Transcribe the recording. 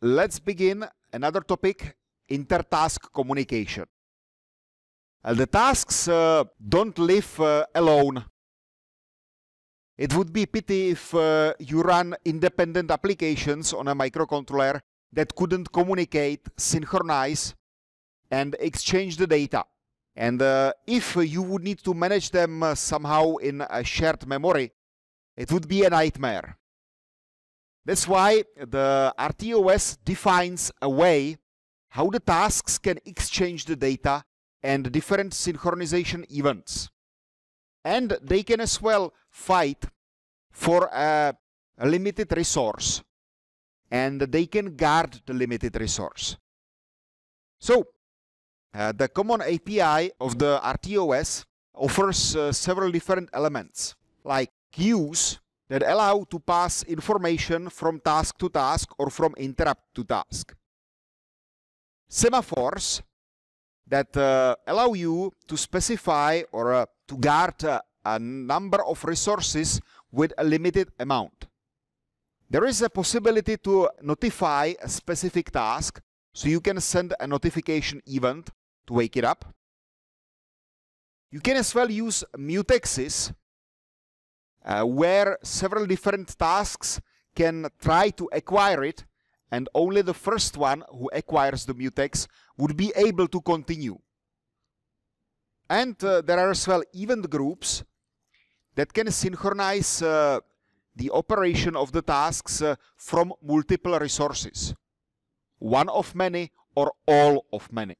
Let's begin another topic, intertask communication. Uh, the tasks uh, don't live uh, alone. It would be pity if uh, you run independent applications on a microcontroller that couldn't communicate, synchronize, and exchange the data. And uh, if you would need to manage them uh, somehow in a shared memory, it would be a nightmare. That's why the RTOS defines a way how the tasks can exchange the data and different synchronization events. And they can as well fight for a, limited resource. And they can guard the limited resource. So, uh, the common API of the RTOS offers uh, several different elements, like queues, that allow to pass information from task to task or from interrupt to task. Semaphores that uh, allow you to specify or uh, to guard uh, a number of resources with a limited amount. There is a possibility to notify a specific task, so you can send a notification event to wake it up. You can as well use mutexes uh, where several different tasks can try to acquire it and only the first one who acquires the mutex would be able to continue. And uh, there are as well event groups that can synchronize uh, the operation of the tasks uh, from multiple resources, one of many or all of many.